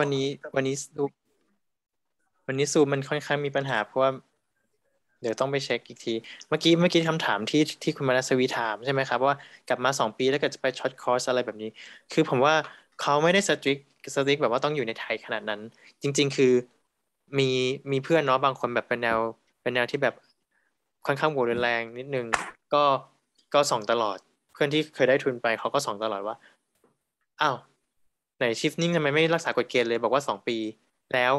วันนี้ วันนี้ซูวันนี้ซูมันค่อนข้างมีปัญหาเพราะว่าเดี๋ยวต้องไปเช็คอีกที เมื่อกี้เมื่อกี้คำถามที่ที่คุณมานัสวีถามใช่ไหมครับว่า กลับมาสองปีแล้วก็จะไปช็อตคอร์สอะไรแบบนี้ คือผมว่าเขาไม่ได้สตริกสตริกแบบว่าต้องอยู่ในไทยขนาดนั้น จริง ๆ คือมีมีเพื่อนเนาะบางคนแบบเป็นแนวเป็นแนวที่แบบค่อนข้างโหดุนแรงนิดนึงก็ก็ส่องตลอดเพื่อนที่เคยได้ทุนไปเขาก็ส่องตลอดว่าอ้าวไหนชิฟนิ่งทำไมไม่รักษากฎเกณฑ์เลยบอกว่าสองปีแล้ว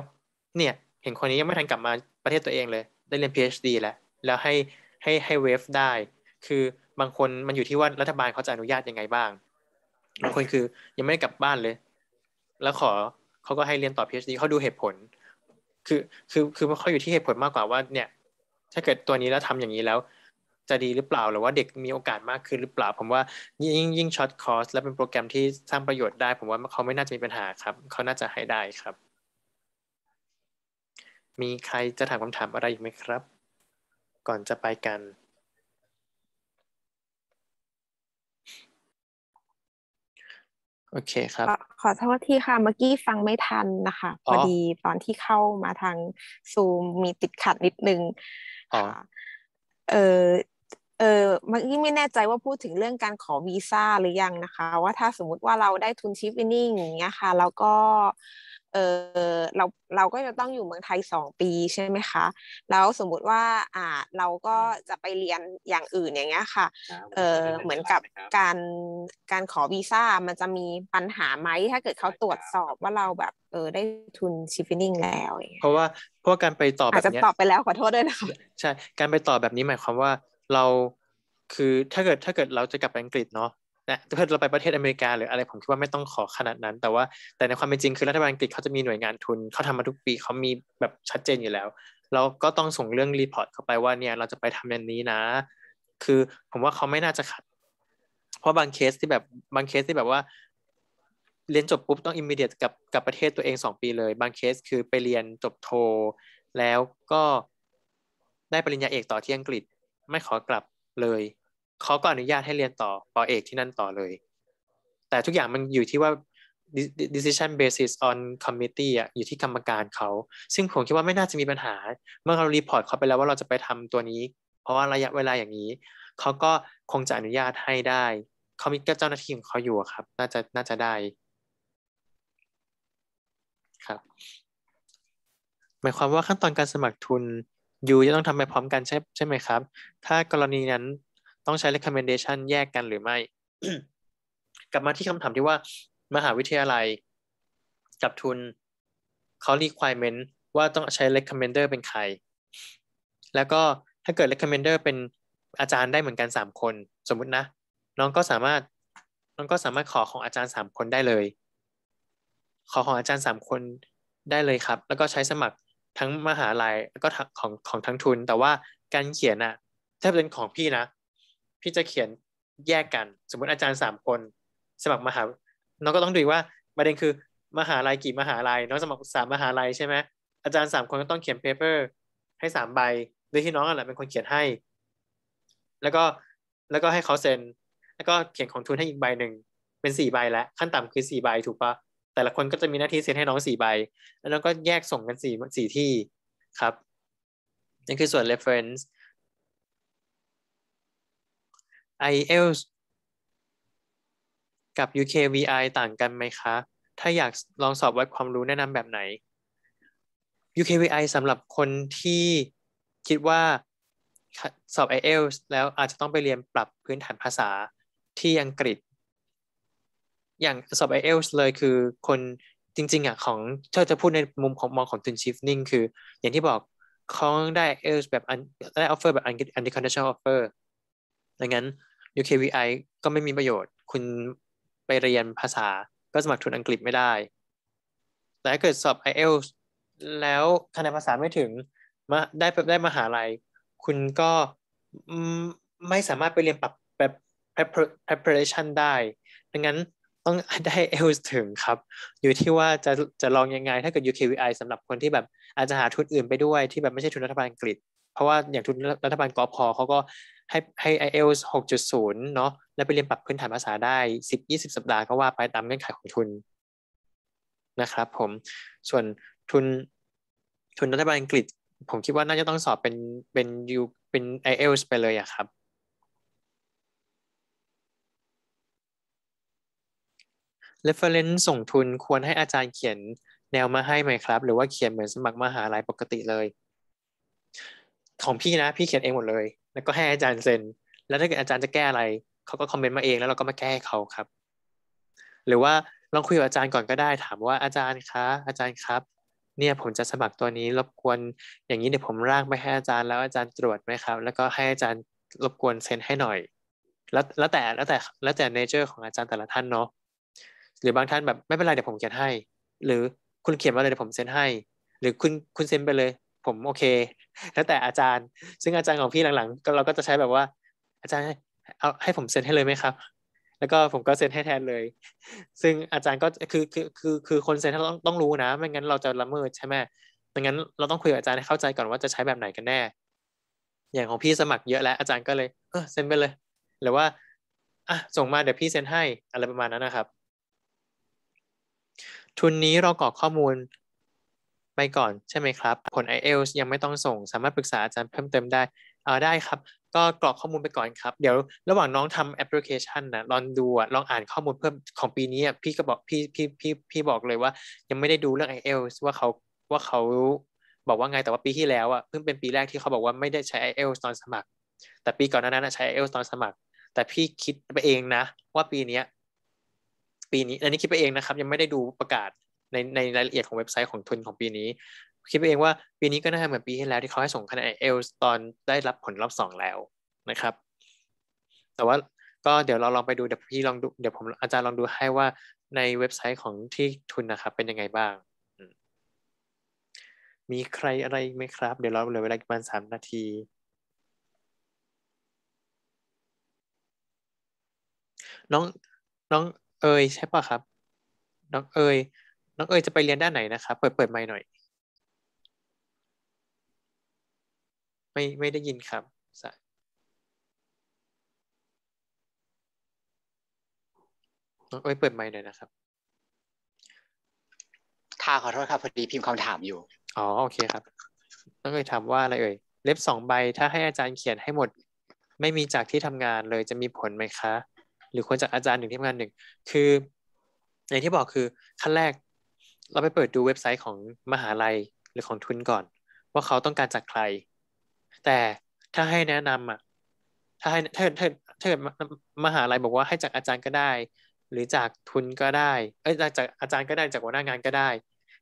เนี่ย เห็นคนนี้ยังไม่ทันกลับมาประเทศตัวเองเลย ได้เรียน PhD แล้วแล้วให้ให้ให้เวฟได้ คือบางคนมันอยู่ที่ว่ารัฐบาลเขาจะอนุญาตยังไงบ้างบางคนคือยังไม่ได้กลับบ้านเลย แล้วขอเขาก็ให้เรียนต่อ PhD เขาดูเหตุผล คือคือคือมันเขาอยู่ที่เหตุผลมากกว่าว่าเนี่ย ถ้าเกิดตัวนี้แล้วทำอย่างนี้แล้วจะดีหรือเปล่าหรือว่าเด็กมีโอกาสมากขึ้นหรือเปล่า ผมว่ายิ่ง ยิ่งช็อตคอร์สและเป็นโปรแกรมที่สร้างประโยชน์ได้ ผมว่าเขาไม่น่าจะมีปัญหาครับ เขาน่าจะให้ได้ครับ มีใครจะถามคำถามอะไรอีกไหมครับ ก่อนจะไปกัน โอเคครับ ขอโทษทีค่ะ เมื่อกี้ฟังไม่ทันนะคะ พอดีตอนที่เข้ามาทางซูมมีติดขัดนิดนึงเออเออมื่อกี้ไม่แน่ใจว่าพูดถึงเรื่องการขอวีซ่าหรือยังนะคะ ว่าถ้าสมมติว่าเราได้ทุนชิฟวินนิ่งอย่างเงี้ยค่ะแล้วก็เออเราเราก็จะต้องอยู่เมืองไทยสองปีใช่ไหมคะ แล้วสมมุติว่าอ่าเราก็จะไปเรียนอย่างอื่นอย่างเงี้ยค่ะเออเหมือนกับการการขอวีซ่ามันจะมีปัญหาไหมถ้าเกิดเขาตรวจสอบว่าเราแบบเออได้ทุนชิฟฟินิ่งแล้ว เพราะว่าเพราะการไปตอบแบบนี้อาจจะตอบไปแล้วขอโทษด้วยนะคะใช่การไปตอบแบบนี้หมายความว่าเราคือถ้าเกิดถ้าเกิดเราจะกลับไปอังกฤษเนาะนะถ้าเราไปประเทศอเมริกาหรืออะไร ผมคิดว่าไม่ต้องขอขนาดนั้น แต่ว่าแต่ในความเป็นจริงคือรัฐบาลอังกฤษเขาจะมีหน่วยงานทุนเขาทำมาทุกปีเขามีแบบชัดเจนอยู่แล้ว เราก็ต้องส่งเรื่องรีพอร์ตเข้าไปว่าเนี่ยเราจะไปทำเรื่องนี้นะ คือผมว่าเขาไม่น่าจะขัด เพราะบางเคสที่แบบบางเคสที่แบบว่าเรียนจบปุ๊บต้องอิมมีเดียตกับกับประเทศตัวเองสองปีเลย บางเคสคือไปเรียนจบโท แล้วก็ได้ปริญญาเอกต่อที่อังกฤษไม่ขอกลับเลย เขาก็อนุญาตให้เรียนต่อปอเอกที่นั่นต่อเลย แต่ทุกอย่างมันอยู่ที่ว่า decision basis on committee อ่ะอยู่ที่กรรมการเขาซึ่งผมคิดว่าไม่น่าจะมีปัญหา เมื่อเรารีพอร์ตเขาไปแล้วว่าเราจะไปทำตัวนี้ เพราะว่าระยะเวลาอย่างนี้เขาก็คงจะอนุญาตให้ได้เขามีเจ้าหน้าที่ของเขาอยู่ครับน่าจะน่าจะได้ครับหมายความว่าขั้นตอนการสมัครทุนยูจะต้องทำไปพร้อมกันใช่ใช่ไหมครับ ถ้ากรณีนั้นต้องใช้ recommendation แยกกันหรือไม่ กลับมาที่คำถาม ที่ว่า มหาวิทยาลัยกับทุนเขา requirement ว่าต้องใช้ recommender เป็นใคร แล้วก็ถ้าเกิด recommender เป็นอาจารย์ได้เหมือนกัน 3 คน สมมุตินะ น้องก็สามารถ น้องก็สามารถขอของอาจารย์3คนได้เลย ขอของอาจารย์3คนได้เลยครับ แล้วก็ใช้สมัครทั้งมหาลัยก็ของของทั้งทุน แต่ว่าการเขียนอะถ้าเป็นของพี่นะพี่จะเขียนแยกกัน สมมติอาจารย์สามคนสมัครมหาน้องก็ต้องดูว่าประเด็นคือมหาลัยกี่มหาลัยน้องสมัครสามมหาลัยใช่ไหมอาจารย์สามคนก็ต้องเขียนเพเปอร์ให้สามใบโดยที่น้องอะไรเป็นคนเขียนให้ แล้วก็แล้วก็ให้เขาเซ็นแล้วก็เขียนของทุนให้อีกใบหนึ่งเป็นสี่ใบแล้วขั้นต่ำคือสี่ใบถูกปะแต่ละคนก็จะมีหน้าที่เซ็นให้น้องสี่ใบ แล้วน้องก็แยกส่งกันสี่สี่ที่ครับนั่นคือส่วน reference IELTS กับ UKVI ต่างกันไหมคะ ถ้าอยากลองสอบวัดความรู้แนะนำแบบไหน UKVI สำหรับคนที่คิดว่าสอบ IELTS แล้วอาจจะต้องไปเรียนปรับพื้นฐานภาษาที่อังกฤษอย่างสอบไอเอลส์เลยคือคนจริง ๆอ่ะของถ้าจะพูดในมุมของมองของตุนชิฟนิ่งคืออย่างที่บอกเขาได้เอลส์แบบได้ออฟเฟอร์แบบอันดีคอนดิชั่นออฟเฟอร์ดังนั้น UKVI ก็ไม่มีประโยชน์ คุณไปเรียนภาษาก็สมัครทุนอังกฤษไม่ได้ แต่เกิดสอบ i อเอลแล้วคะแนนภาษาไม่ถึงมาได้ได้มหาลัย คุณก็ไม่สามารถไปเรียนปรับแบบ preparation ได้ ดังนั้นต้องได้เอลถึงครับ อยู่ที่ว่าจะจะลองยังไง ถ้าเกิด UKVI สำหรับคนที่แบบอาจจะหาทุนอื่นไปด้วยที่แบบไม่ใช่ทุนรัฐบาลอังกฤษ เพราะว่าอย่างทุนรัฐบาลกอพอเขาก็ให้ให้ไอเอลหกจุดศูนย์เนาะ แล้วไปเรียนปรับพื้นฐานภาษาได้สิบยี่สิบสัปดาห์ก็ว่าไปตามเงื่อนไขของทุนนะครับผม ส่วนทุนทุนรัฐบาลอังกฤษ ผมคิดว่าน่าจะต้องสอบเป็นเป็นยูเป็นไอเอลไปเลยอะครับ reference ส่งทุนควรให้อาจารย์เขียนแนวมาให้ไหมครับ หรือว่าเขียนเหมือนสมัครมหาลัยปกติเลย ของพี่นะพี่เขียนเองหมดเลย แล้วก็ให้อาจารย์เซ็นแล้วถ้าเกิดอาจารย์จะแก้อะไร เขาก็คอมเมนต์มาเอง แล้วเราก็มาแก้เขาครับ หรือว่าลองคุยกับอาจารย์ก่อนก็ได้ ถามว่าอาจารย์คะอาจารย์ครับ เนี่ยผมจะสมัครตัวนี้รบกวนอย่างนี้เดี๋ยวผมร่างไปให้อาจารย์ แล้วอาจารย์ตรวจไหมครับ แล้วก็ให้อาจารย์รบกวนเซ็นให้หน่อยแล้วแล้วแต่แล้วแต่แล้วแต่เนเจอร์ของอาจารย์แต่ละท่านเนาะหรือบางท่านแบบไม่เป็นไรเดี๋ยวผมเขียนให้ หรือคุณเขียนมาเลยเดี๋ยวผมเซ็นให้ หรือคุณคุณเซ็นไปเลย ผมโอเคแล้วแต่อาจารย์ ซึ่งอาจารย์ของพี่หลังๆเราก็จะใช้แบบว่า อาจารย์เอาให้ผมเซ็นให้เลยไหมครับ แล้วก็ผมก็เซ็นให้แทนเลย ซึ่งอาจารย์ก็คือคือคือคือคนเซ็นต้องต้องรู้นะไม่งั้นเราจะละเมิดใช่ไหมไม่งั้นเราต้องคุยกับอาจารย์ให้เข้าใจก่อนว่าจะใช้แบบไหนกันแน่ อย่างของพี่สมัครเยอะแล้ว อาจารย์ก็เลยเออเซ็นไปเลยหรือว่าอ่ะส่งมาเดี๋ยวพี่เซ็นให้อะไรประมาณนั้นนะครับทุนนี้เรากรอกข้อมูลไปก่อนใช่ไหมครับ ผล IELTS ยังไม่ต้องส่ง สามารถปรึกษาอาจารย์เพิ่มเติมได้เออได้ครับ ก็กรอกข้อมูลไปก่อนครับเดี๋ยวระหว่างน้องทำแอปพลิเคชันนะลองดูลองอ่านข้อมูลเพิ่มของปีนี้พี่ก็บอกพี่พี่พี่พี่บอกเลยว่า ยังไม่ได้ดูเรื่อง IELTS ว่าเขาว่าเขาบอกว่าไงแต่ว่าปีที่แล้วอะเพิ่งเป็นปีแรกที่เขาบอกว่าไม่ได้ใช้ IELTS ตอนสมัคร แต่ปีก่อนนั้นนะใช้ IELTS ตอนสมัคร แต่พี่คิดไปเองนะว่าปีนี้ปีนี้อันนี้คิดไปเองนะครับยังไม่ได้ดูประกาศในในรายละเอียดของเว็บไซต์ของทุนของปีนี้คิดไปเองว่าปีนี้ก็น่าจะเหมือนปีที่แล้วที่เขาให้ส่งคะแนนเอลตอนได้รับผลรอบสองแล้วนะครับแต่ว่าก็เดี๋ยวเราลองไปดู เดี๋ยวพี่ลองดูเดี๋ยวผมอาจารย์ลองดูให้ว่าในเว็บไซต์ของที่ทุนนะครับเป็นยังไงบ้าง มีใครอะไรไหมครับเดี๋ยวเราเหลือเวลาประมาณสามนาทีน้องน้องเอยใช่ป่ะครับน้องเอยน้องเอยจะไปเรียนด้านไหนนะครับเปิดเปิดไมค์หน่อย ไม่ไม่ได้ยินครับน้องเอยเปิดไมค์หน่อยนะครับค่ะขอโทษครับพอดีพิมพ์คำถามอยู่ อ๋อ โอเคครับน้องเอยถามว่าอะไรเอ่ยเล็บสองใบ ถ้าให้อาจารย์เขียนให้หมด ไม่มีจากที่ทำงานเลยจะมีผลไหมคะหรือควรจากอาจารย์หนึ่งที่ทำงานหนึ่งคืออย่างที่บอกคือ ขั้นแรกเราไปเปิดดูเว็บไซต์ของมหาลัยหรือของทุนก่อน ว่าเขาต้องการจากใคร แต่ถ้าให้แนะนำอ่ะถ้าให้ถ้าเิดถ้าถ้าเกิดมหาลัยบอกว่าให้จากอาจารย์ก็ได้ หรือจากทุนก็ได้ เอ้ยจากอาจารย์ก็ได้จากหัวหน้างานก็ได้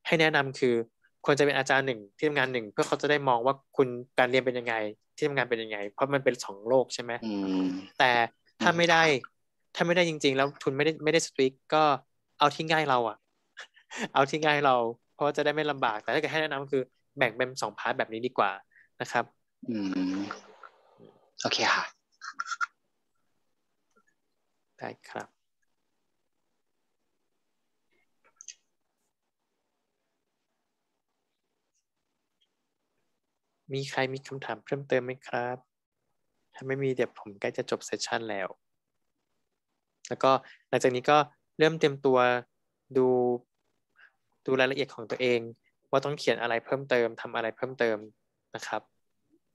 ให้แนะนำคือ ควรจะเป็นอาจารย์หนึ่งที่ทำงานหนึ่งเพื่อเขาจะได้มองว่าคุณการเรียนเป็นยังไงที่ทำงานเป็นยังไง เพราะมันเป็นสองโลกใช่ไหมแต่ถ้าไม่ได้ถ้าไม่ได้จริงๆแล้วทุนไม่ได้ไม่ได้สตรีกก็เอาที่ง่ายเราอะเอาที่ง่ายเราเพราะจะได้ไม่ลำบากแต่ถ้าเกิดให้แนะนำคือแบ่งเป็นสองพาร์ทแบบนี้ดีกว่านะครับ อืม โอเคค่ะ ได้ครับ มีใครมีคำถามเพิ่มเติมไหมครับ ถ้าไม่มีเดี๋ยวผมใกล้จะจบเซสชันแล้วแล้วก็หลังจากนี้ก็เริ่มเตรียมตัวดูดูรายละเอียดของตัวเอง ว่าต้องเขียนอะไรเพิ่มเติมทำอะไรเพิ่มเติมนะครับ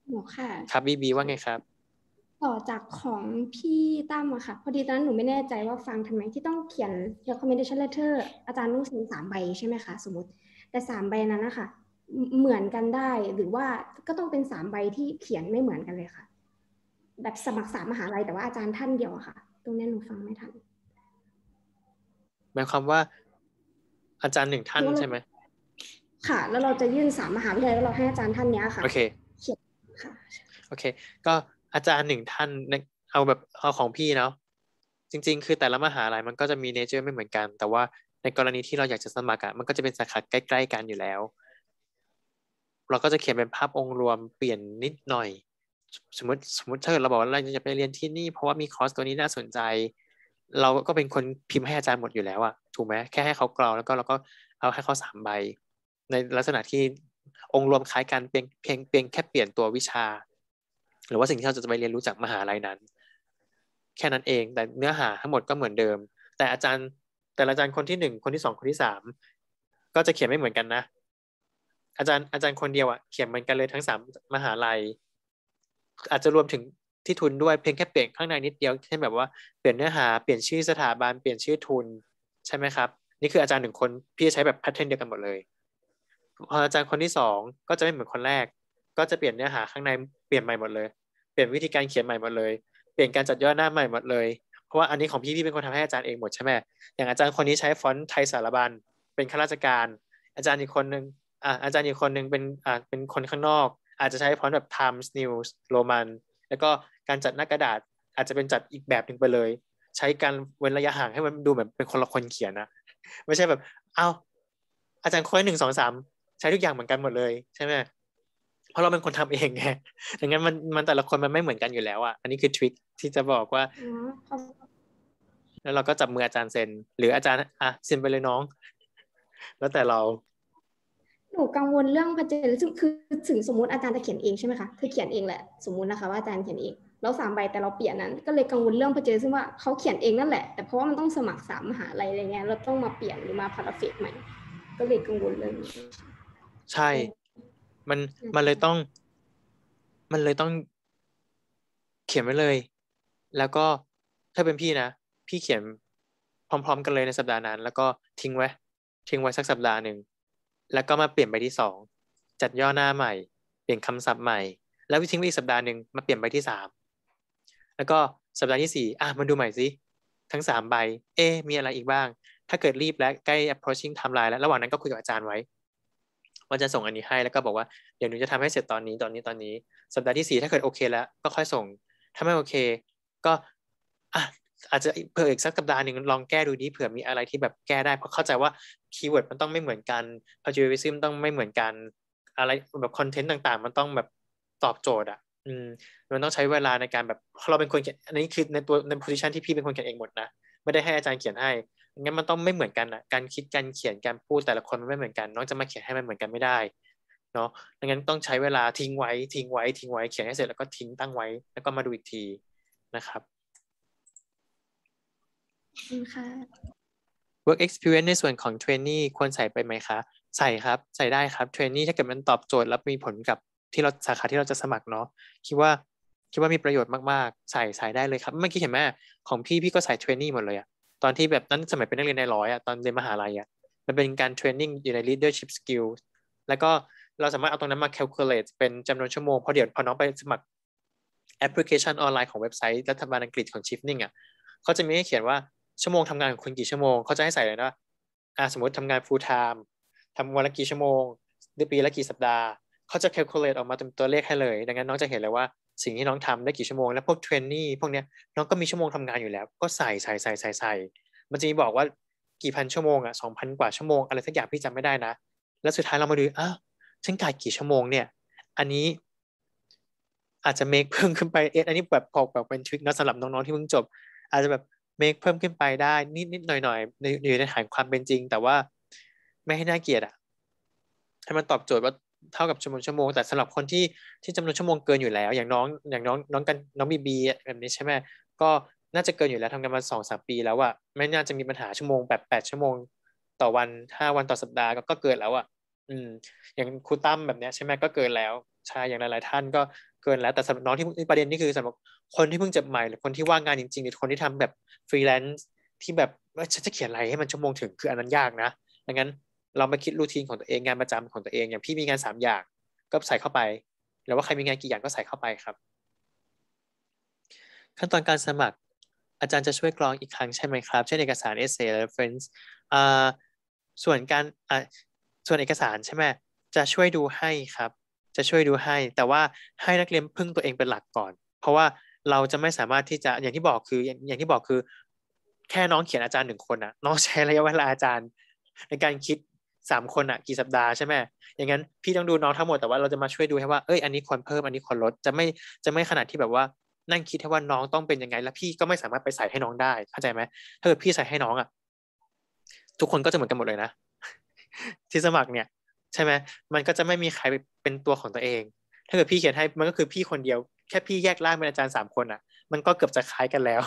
หนูค่ะครับบีบีว่าไงครับต่อจากของพี่ตั้มอะค่ะพอดีตอนนั้นหนูไม่แน่ใจว่าฟังทำไมที่ต้องเขียน recommendation letter อาจารย์ต้องเซ็นสามใบใช่ไหมคะสมมติแต่สามใบนั้นนะคะเหมือนกันได้หรือว่าก็ต้องเป็นสามใบที่เขียนไม่เหมือนกันเลยค่ะ แบบสมัครสามมหาลัยแต่ว่าอาจารย์ท่านเดียวอะค่ะตรงนี้หนูฟังไม่ทันหมายความว่า อาจารย์หนึ่งท่านใช่ไหมค่ะ แล้วเราจะยื่นสามมหาวิทยาลัยแล้วเราให้อาจารย์ท่านเนี้ยค่ะโอเคเขียนค่ะโอเค ก็อาจารย์หนึ่งท่านเอาแบบเอาของพี่เนาะจริงๆคือแต่ละมหาลัยมันก็จะมีเนเจอร์ไม่เหมือนกันแต่ว่าในกรณีที่เราอยากจะสมัครอะมันก็จะเป็นสาขาใกล้ ๆ กันอยู่แล้ว เราก็จะเขียนเป็นภาพองค์รวมเปลี่ยนนิดหน่อยสมมติสมมติถ้าเกิดเราบอกว่าเราจะไปเรียนที่นี่เพราะว่ามีคอร์สตัวนี้น่าสนใจ เราก็เป็นคนพิมพ์ให้อาจารย์หมดอยู่แล้วอะถูกไหมแค่ให้เขากรองแล้วก็เราก็เอาให้เขาสามใบ ในลักษณะที่องค์รวมคล้ายกันเพียงเพียงเพียงแค่เปลี่ยนตัววิชา หรือว่าสิ่งที่เราจะไปเรียนรู้จากมหาลัยนั้น แค่นั้นเองแต่เนื้อหาทั้งหมดก็เหมือนเดิม แต่อาจารย์แต่ละอาจารย์คนที่หนึ่งคนที่สองคนที่สามก็จะเขียนไม่เหมือนกันนะ อาจารย์อาจารย์คนเดียวอะเขียนเหมือนกันเลยทั้งสามมหาลัยอาจจะรวมถึงที่ทุนด้วยเพียงแค่เปลี่ยนข้างในนิดเดียวเช่นแบบว่าเปลี่ยนเนื้อหาเปลี่ยนชื่อสถาบันเปลี่ยนชื่อทุนใช่ไหมครับนี่คืออาจารย์หนึ่งคนพี่จะใช้แบบแพทเทิร์นเดียวกันหมดเลยพออาจารย์คนที่สองก็จะไม่เหมือนคนแรกก็จะเปลี่ยนเนื้อหาข้างในเปลี่ยนใหม่หมดเลยเปลี่ยนวิธีการเขียนใหม่หมดเลย เปลี่ยน การจัดย่อหน้าใหม่หมดเลย เพราะว่าอันนี้ของพี่พี่เป็นคนทำให้อาจารย์เองหมดใช่ไหมอย่างอาจารย์คนนี้ใช้ฟอนต์ไทยสารบัญเป็นข้าราชการ อาจารย์อีกคนนึงอ่าอาจารย์อีกคนนึงเป็นอ่าเป็นคนข้างนอกอาจจะใช้ฟอนต์แบบ Times n e w Roman แล้วก็การจัดหน้ากระดาษอาจจะเป็นจัดอีกแบบหนึ่งไปเลย ใช้การเว้นระยะห่างให้มันดูเหมือนเป็นคนละคนเขียนนะไม่ใช่แบบ เอา้า อาจารย์ค้อยหนึ่งสองสามใช้ทุกอย่างเหมือนกันหมดเลยใช่ไหมเพราะเราเป็นคนทำเองไงดังนั้นมันมันแต่ละคน มันไม่เหมือนกันอยู่แล้วอ่ะอันนี้คือทริคที่จะบอกว่า แล้วเราก็จับมืออาจารย์เซ็น หรืออาจารย์อ่ะเซ็นไปเลยน้อง แล้วแต่เราหนูกังวลเรื่องพระเจริญซึ่คือถึงสมมติอาจารย์จะเขียนเองใช่ไหมคะคือเขียนเองแหละสมมตินะคะว่าอาจารย์เขียนเองเราสามใบแต่เราเปลี่ยนนั้น ก็เลยกังวลเรื่องพระเจริญซึ่งว่าเขาเขียนเองนั่นแหละ แต่เพราะว่ามันต้องสมัครสามมหาลัยอะไรเงี้ยเราต้องมาเปลี่ยนหรือมาพาราเฟกใหม่ ก็เลยกังวลเรื่องนี้ใช่มันมันเลยต้อง มันเลยต้อง เขียนไว้เลย แล้วก็ถ้าเป็นพี่นะ พี่เขียนพร้อม ๆ กันเลยในสัปดาห์นั้น แล้วก็ทิ้งไว้ทิ้งไว้สักสัปดาห์หนึ่งแล้วก็มาเปลี่ยนใบที่สองจัดย่อหน้าใหม่ เปลี่ยนคำศัพท์ใหม่ แล้วทิ้งไว้อีกสัปดาห์หนึ่งมาเปลี่ยนใบที่สามแล้วก็สัปดาห์ที่สี่อ่ะมาดูใหม่สิทั้งสามใบเอ๊มีอะไรอีกบ้าง ถ้าเกิดรีบและใกล้ approaching timeline แล้วระหว่างนั้นก็คุยกับอาจารย์ไว้ว่าจะส่งอันนี้ให้แล้วก็บอกว่า เดี๋ยวหนูจะทำให้เสร็จตอนนี้ตอนนี้ตอนนี้ สัปดาห์ที่สี่ถ้าเกิดโอเค แล้ว ก็ค่อยส่งถ้าไม่โอเค ก็อ่ะอาจจะเพิ่มอีกสักสัปดาห์หนึ่งลองแก้ดูดีเผื่อมีอะไรที่แบบแก้ได้เพราะเข้าใจว่าคีย์เวิร์ดมันต้องไม่เหมือนกันพาจูวิซึมต้องไม่เหมือนกันอะไรแบบคอนเทนต์ต่างๆ มันต้องแบบตอบโจทย์อ่ะ อืมมันต้องใช้เวลาในการแบบเราเป็นคนเขียนอันนี้คือในตัวในโพสิชันที่พี่เป็นคนเขียนเองหมดนะไม่ได้ให้อาจารย์เขียนให้งั้นมันต้องไม่เหมือนกันอ่ะการคิดการเขียนการพูดแต่ละคนมันไม่เหมือนกัน น้องจะมาเขียนให้มันเหมือนกันไม่ได้เนาะดังนั้นต้องใช้เวลาทิ้งไว้ทิ้งไว้ ทิ้งไว้เขียนให้เสร็จแล้วก็ทิ้งตั้งไว้แล้วก็มาดูอีกทีนะครับคุณค่ะ work experience ในส่วนของเทรนนี่ควรใส่ไปไหมคะ ใส่ครับใส่ได้ครับเทรนนี่ถ้าเกิดมันตอบโจทย์ แล้วมีผลกับที่เราสาขาที่เราจะสมัครเนาะคิดว่าคิดว่ามีประโยชน์มากๆใส่ใส่ได้เลยครับ เมื่อกี้เห็นไหมของพี่พี่ก็ใส่เทรนนี่หมดเลยอะตอนที่แบบนั้นสมัยเป็นนักเรียนในร้อยอะตอนเรียนมหาลัยอะมันเป็นการเทรนนิ่งอยู่ใน leadership skill แล้วก็เราสามารถเอาตรงนั้นมา calculate เป็นจำนวนชั่วโมงพอเดี๋ยวพอน้องไปสมัครแอปพลิเคชันออนไลน์ของเว็บไซต์รัฐบาลอังกฤษของ Shifting อะเขาจะมีให้เขียนว่าชั่วโมงทำงานของคุณกี่ชั่วโมงเขาจะให้ใส่เลยนะอ่าสมมติทำงาน full time ทำวันละกี่ชั่วโมงหรือปีละกี่สัปดาห์เขาจะ calculate ออกมาเป็นตัวเลขให้เลยดังนั้นน้องจะเห็นเลยว่า สิ่งที่น้องทำได้กี่ชั่วโมงแล้วพวกเทรนนี่พวกเนี้ยน้องก็มีชั่วโมงทำงานอยู่แล้ว ก็ใส่ใส่ใส่ใส่ใส่มันจะมีบอกว่ากี่พันชั่วโมง อ่ะสองพันกว่าชั่วโมงอะไรสักอย่างพี่จำไม่ได้นะ แล้วสุดท้ายเรามาดูอ้าวฉันกายกี่ชั่วโมงเนี่ยอันนี้อาจจะเมคเพิ่มขึ้นไปเอะอันนี้แบบพอแบบเป็นทริคนะสำหรับน้องๆที่เพิ่งจบ อาจจะแบบเมคเพิ่มขึ้นไปได้นิดนิดหน่อยหน่อยในอยู่ในฐานความเป็นจริงแต่ว่าไม่ให้น่าเกียดอ่ะให้มันตอบโจทย์ว่าเท่ากับจำนวนชั่วโมงแต่สำหรับคนที่ที่จำนวนชั่วโมงเกินอยู่แล้ว อย่างน้องอย่างน้องน้องกันน้องบีบีแบบนี้ใช่ไหมก็น่าจะเกินอยู่แล้วทำกันมาสองสามปีแล้วอะไม่น่าจะมีปัญหาชั่วโมงแบบแปดชั่วโมงต่อวันห้าวันต่อสัปดาห์ก็เกิดแล้วอะอืมอย่างครูตั้มแบบเนี้ยใช่ไหมก็เกินแล้วใช่อย่างหลายๆ ท่านก็เกินแล้วแต่สำหรับน้องที่ประเด็นนี่คือสำหรับคนที่เพิ่งจบใหม่หรือคนที่ว่างงานจริงๆ หรือคนที่ทำแบบ ฟรีแลนซ์ที่แบบว่าฉันจะเขียนอะไรให้มันชั่วโมงถึงคืออันนั้นยากนะดังนั้นเรามาคิดรูทีนของตัวเองงานประจำของตัวเองอย่างพี่มีงานสามอย่าง ก็ใส่เข้าไป แล้วว่าใครมีงานกี่อย่างก็ใส่เข้าไปครับ ขั้นตอนการสมัครอาจารย์จะช่วยกรองอีกครั้งใช่ไหมครับเช่นเอกสารเอเซ่ร์เ r ฟ f e r ส่วนการส่วนเอกสารใช่ไหมจะช่วยดูให้ครับจะช่วยดูให้ แต่ว่าให้นักเรียนพึ่งตัวเองเป็นหลักก่อน เพราะว่าเราจะไม่สามารถที่จะอย่างที่บอกคืออย่างที่บอกคือ แค่น้องเขียนอาจารย์หนึ่งคนอะน้องใช้ระยะเวลาอาจารย์ ในการคิดสามคนอะกี่สัปดาห์ใช่ไหมอย่างนั้นพี่ต้องดูน้องทั้งหมดแต่ว่าเราจะมาช่วยดูให้ว่าเอ้ยอันนี้ควรเพิ่มอันนี้ควรลดจะไม่จะไม่ขนาดที่แบบว่านั่งคิดให้ว่าน้องต้องเป็นยังไง แล้วพี่ก็ไม่สามารถไปใส่ให้น้องได้เข้าใจไหมถ้าเกิดพี่ใส่ให้น้องอะทุกคนก็จะเหมือนกันหมดเลยนะที่สมัครเนี่ย ใช่ไหมมันก็จะไม่มีใครเป็นตัวของตัวเอง ถ้าเกิดพี่เขียนให้มันก็คือพี่คนเดียวแค่พี่แยกร่างเป็นอาจารย์สามคนอ่ะ มันก็เกือบจะคล้ายกันแล้ว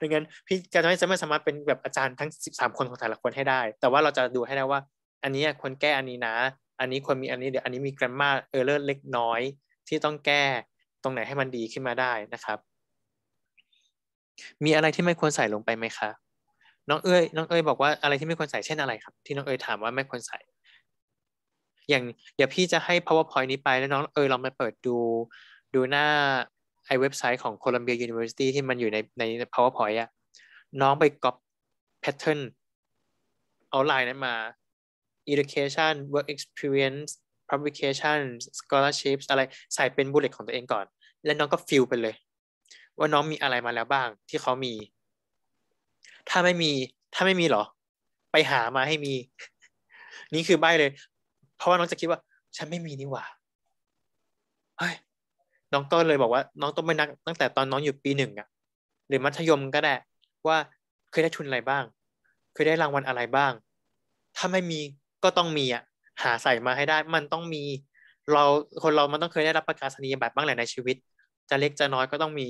ดังนั้นพี่กทำให่จะไม่สามารถเป็นแบบอาจารย์ทั้งสิบสามคนของแต่ละคนให้ได้ แต่ว่าเราจะดูให้ได้ว่า อันนี้ควรแก้อันนี้นะ อันนี้ควรมีอันนี้เดี๋ยวอันนี้มีกรมมาเออร์เลอร์เล็กน้อย ที่ต้องแก้ตรงไหนให้มันดีขึ้นมาได้นะครับ มีอะไรที่ไม่ควรใส่ลงไปไหมคะน้องเอ้ยน้องเอ้ยบอกว่าอะไรที่ไม่ควรใส่เช่นอะไรครับ ที่น้องเอ้ยถามว่าไม่ควรใส่ อย่างเดี๋ยวพี่จะให้ powerpoint นี้ไปแล้วน้องเอ้ยลองไปเปิดดูดูหน้าไอเว็บไซต์ของ Columbia University ที่มันอยู่ในใน PowerPoint อะน้องไปก๊อปแพทเทิร์นเอาไลน์นั้นมา education work experience publication scholarship s อะไรใส่เป็นบุลเลตของตัวเองก่อน แล้วน้องก็ฟิลไปเลยว่าน้องมีอะไรมาแล้วบ้างที่เขามี ถ้าไม่มีถ้าไม่มีหรอ ไปหามาให้มี นี่คือใบเลย เพราะว่าน้องจะคิดว่าฉันไม่มีนี่หว่าน้องต้นเลยบอกว่าน้องต้องไปนักตั้งแต่ตอนน้องอยู่ปีหนึ่งอะหรือมัธยมก็ได้ว่าเคยได้ทุนอะไรบ้าง เคยได้รางวัลอะไรบ้าง ถ้าไม่มีก็ต้องมีอะหาใส่มาให้ได้มันต้องมี เราคนเรามันต้องเคยได้รับประกาศนียบัตรบ้างแหละในชีวิต จะเล็กจะน้อยก็ต้องมี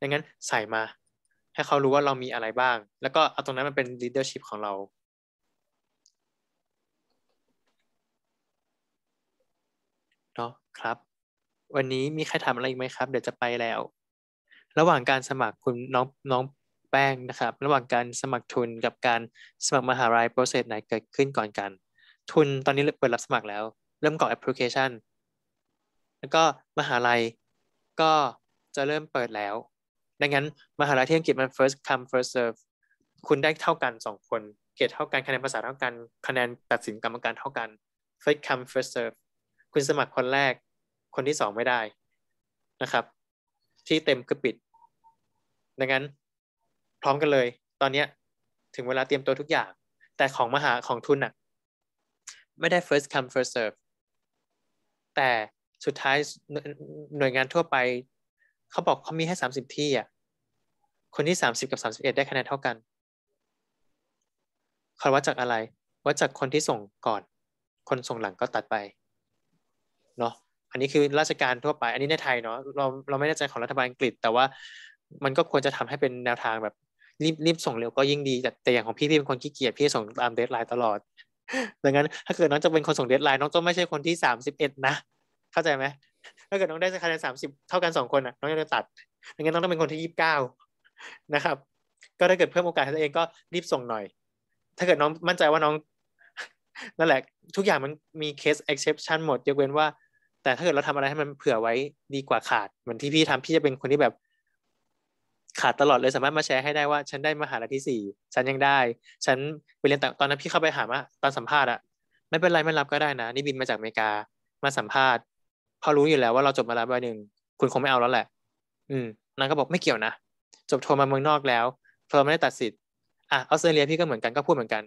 ดังนั้นใส่มา ให้เขารู้ว่าเรามีอะไรบ้าง แล้วก็เอาตรงนั้นมันเป็นลีดเดอร์ชิพของเราเนาะครับวันนี้มีใครถามอะไรอีกไหมครับเดี๋ยวจะไปแล้ว ระหว่างการสมัครคุณ น้องน้องแป้งนะครับ ระหว่างการสมัครทุนกับการสมัครมหาลัยโปรเซสไหนเกิดขึ้นก่อนกัน ทุนตอนนี้เปิดรับสมัครแล้ว เริ่มกรอกแอปพลิเคชันแล้วก็มหาลัยก็จะเริ่มเปิดแล้ว ดังนั้นมหาลัยที่อังกฤษมัน first come first serve คุณได้เท่ากัน 2 คน เกรดเท่ากันคะแนนภาษาเท่ากัน คะแนนตัดสินกรรมการเท่ากัน first come first serve คุณสมัครคนแรกคนที่สองไม่ได้นะครับ ที่เต็มคือปิด ดังนั้นพร้อมกันเลย ตอนนี้ถึงเวลาเตรียมตัวทุกอย่าง แต่ของมหาของทุนน่ะไม่ได้ first come first serve แต่สุดท้ายหน่วยงานทั่วไป เขาบอกเขามีให้ 30 ที่อ่ะคนที่ 30 กับ 31 ได้คะแนนเท่ากันเขาวัดจากอะไรวัดจากคนที่ส่งก่อนคนส่งหลังก็ตัดไป เนาะอันนี้คือราชการทั่วไป อันนี้ในไทยเนาะ เราเราไม่แน่ใจของรัฐบาลอังกฤษ แต่ว่ามันก็ควรจะทำให้เป็นแนวทางแบบ รีบรีบส่งเร็วก็ยิ่งดี แต่แต่อย่างของพี่พี่เป็นคนขี้เกียจ พี่ส่งตามเดทไลน์ตลอด ดังนั้นถ้าเกิดน้องจะเป็นคนส่งเดทไลน์น้องต้องไม่ใช่คนที่สามสิบเอ็ดนะ เข้าใจไหม ถ้าเกิดน้องได้คะแนนสามสิบเท่ากันสองคนอ่ะน้องจะตัดดังนั้นน้องต้องเป็นคนที่ยี่สิบเก้านะครับก็ถ้าเกิดเพิ่มโอกาสให้ตัวเองก็รีบส่งหน่อย ถ้าเกิดน้องมั่นใจว่าน้องนั่นแหละ ทุกอย่างมันมีเคสอ็กเซปชันหมดยกเว้นว่าแต่ถ้าเกิดเราทำอะไรให้มันเผื่อไว้ดีกว่าขาดเหมือนที่พี่ทำพี่จะเป็นคนที่แบบ ขาดตลอดเลยสามารถมาแชร์ให้ได้ว่า ฉันได้มหาลัยที่สี่ฉันยังได้ ฉันไปเรียนแต่ตอนนั้นพี่เข้าไปหามาตอนสัมภาษณ์อะไม่เป็นไรไม่รับก็ได้นะนี่บินมาจากอเมริกามาสัมภาษณ์ พอรู้อยู่แล้วว่าเราจบมาแล้วใบหนึ่งคุณคงไม่เอาแล้วแหละ อืมนางก็บอกไม่เกี่ยวนะจบโทรมาเมืองนอกแล้วเธอไม่ได้ตัดสิทธิ์อ่ะออสเตรเลียพี่ก็เหมือนกันก็พูดเหมือนกัน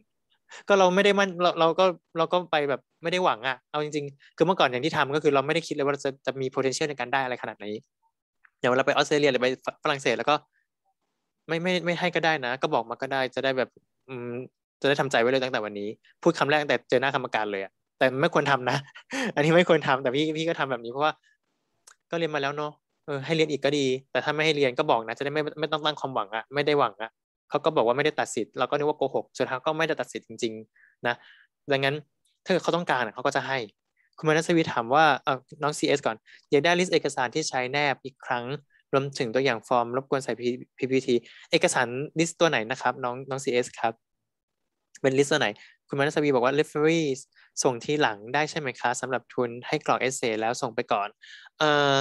ก็เราไม่ได้มันเราเราก็เราก็ไปแบบไม่ได้หวังอะเอาจริง ๆ คือเมื่อก่อนอย่างที่ทำก็คือเราไม่ได้คิดเลยว่าจะจะมี potential ในการได้อะไรขนาดนี้อย่างเวลาไปออสเตรเลียหรือไปฝรั่งเศส แล้วก็ ไม่ไม่ไม่ให้ก็ได้นะก็บอกมาก็ได้ จะได้แบบอืมจะได้ทำใจไว้เลยตั้งแต่วันนี้ พูดคำแรกตั้งแต่เจอหน้ากรรมการเลยอะแต่ไม่ควรทำนะอันนี้ไม่ควรทำแต่พี่พี่ก็ทำแบบนี้เพราะว่า ก็เรียนมาแล้วเนาะเออให้เรียนอีกก็ดี แต่ถ้าไม่ให้เรียนก็บอกนะจะได้ไม่ไม่ต้องตั้งความหวังอะไม่ได้หวังอะเขาก็บอกว่าไม่ได้ตัดสิทธิ์เราก็นึกว่าโกหกสุดท้ายก็ไม่ได้ตัดสิทธิ์จริงๆนะดังนั้นถ้าเขาต้องการเขาก็จะให้คุณมนัสวีถามว่าเอน้อง CS ก่อนอยากได้ลิสต์เอกสารที่ใช้แนบอีกครั้งรวมถึงตัวอย่างฟอร์มรบกวนใส่ PPT เอกสารลิสต์ตัวไหนนะครับน้องน้อง CS ครับเป็นลิสต์ตัวไหนคุณมนัสวีบอกว่า referees ส่งที่หลังได้ใช่ไหมคะสำหรับทุนให้กรอกเอเซแล้วส่งไปก่อนเอ่อ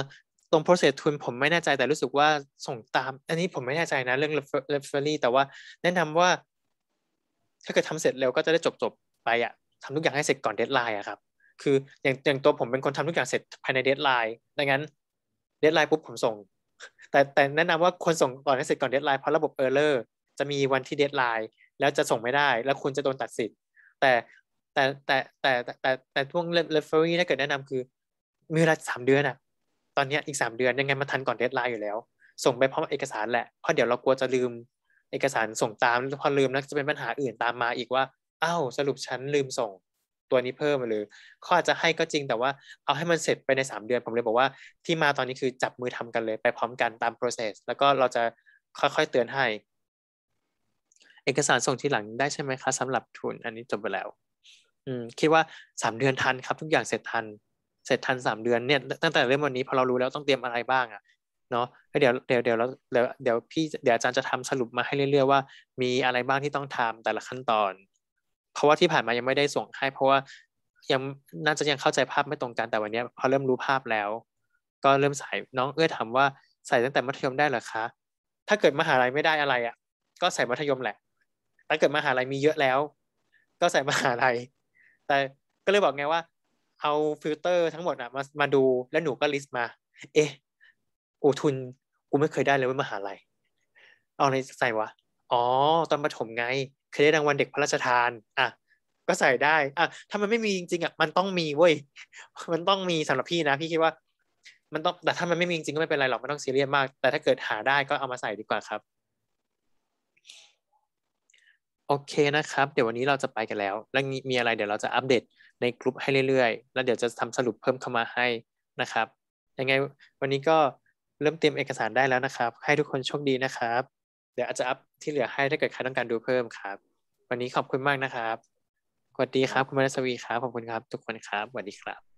ตรง process ทุนผมไม่แน่ใจแต่รู้สึกว่าส่งตาม อันนี้ผมไม่แน่ใจนะเรื่อง referee แต่ว่าแนะนำว่า ถ้าเกิดทำเสร็จเร็วก็จะได้จบจบไปอะทำทุกอย่างให้เสร็จก่อนเดทไลน์อะครับ คืออย่างอย่างตัวผมเป็นคนทำทุกอย่างเสร็จภายในเดทไลน์ดังนั้นเดทไลน์ปุ๊บ ผมส่ง แต่แต่แนะนำว่าควรส่งก่อนให้เสร็จก่อนเดทไลน์เพราะระบบเออร์เลอร์จะมีวันที่เดทไลน์แล้วจะส่งไม่ได้ แล้วคุณจะโดนตัดสิทธิ์ แต่แต่แต่แต่แต่แต่พวกเลเฟอรี่ถ้าเกิดแนะนำคือมีเวลาสามเดือนอะตอนนี้อีกสามเดือนยังไงมาทันก่อนเดทไลน์อยู่แล้วส่งไปพร้อมเอกสารแหละ เพราะเดี๋ยวเรากลัวจะลืมเอกสารส่งตาม พอลืม แล้วจะเป็นปัญหาอื่นตามมาอีกว่าอ้าวสรุปฉันลืมส่งตัวนี้เพิ่มหรือข้อจจะให้ก็จริงแต่ว่าเอาให้มันเสร็จไปใน 3 เดือนผมเลยบอกว่า ที่มาตอนนี้คือจับมือทำกันเลย ไปพร้อมกันตาม process แล้วก็เราจะค่อยๆเตือนให้ เอกสารส่งทีหลังได้ใช่ไหมคะสำหรับทุน อันนี้จบไปแล้ว อืมคิดว่า3เดือนทันครับ ทุกอย่างเสร็จทันเสร็จทันสามเดือนเนี่ยตั้งแต่เริ่มวันนี้ พอเรารู้แล้วต้องเตรียมอะไรบ้างอะเนาะเดี๋ยวเดี๋ยวเดี๋ยวเดี๋ยวเดี๋ยว พี่เดี๋ยวอาจารย์จะทำสรุปมาให้เรื่อย ๆว่ามีอะไรบ้างที่ต้องทำแต่ละขั้นตอน เพราะว่าที่ผ่านมายังไม่ได้ส่งให้เพราะว่ายังน่าจะยังเข้าใจภาพไม่ตรงกันแต่วันนี้พอเริ่มรู้ภาพแล้ว ก็เริ่มใส่น้องเอื้อถามว่าใส่ตั้งแต่มัธยมได้หรอคะถ้าเกิดมหาลัยไม่ได้อะไรอะ่ะ ก็ใส่มัธยมแหละ ถ้าเกิดมหาลัยมีเยอะแล้ว ก็ใส่มหาลัยแต่ก็เลยบอกไงว่าเอาฟิลเตอร์ทั้งหมดอะมามาดูแล้วหนูก็ลิสต์มา เอ๊ะกูทุนกูไม่เคยได้เลยว่ามหาลัยเอาอะไรใส่วะอ๋อ ตอนประถมไง เคยได้รางวัลเด็กพระราชทานอ่ะก็ใส่ได้อ่ะถ้ามันไม่มีจริงๆอ่ะมันต้องมีเว้ยมันต้องมีสำหรับพี่นะพี่คิดว่า มันต้องแต่ถ้ามันไม่มีจริงก็ไม่เป็นไรหรอกไม่ต้องซีเรียสมาก แต่ถ้าเกิดหาได้ก็เอามาใส่ดีกว่าครับโอเคนะครับ เดี๋ยววันนี้เราจะไปกันแล้ว แล้วมีอะไร เดี๋ยวเราจะอัปเดตในกลุ่มให้เรื่อยๆ แล้วเดี๋ยวจะทำสรุปเพิ่มเข้ามาให้นะครับ ยังไงวันนี้ก็เริ่มเตรียมเอกสารได้แล้วนะครับ ให้ทุกคนโชคดีนะครับ เดี๋ยวอาจจะอัพที่เหลือให้ถ้าเกิดใครต้องการดูเพิ่มครับ วันนี้ขอบคุณมากนะครับสวัสดีครับ คุณมรสวี ครับ ขอบคุณครับ ทุกคนครับสวัสดีครับ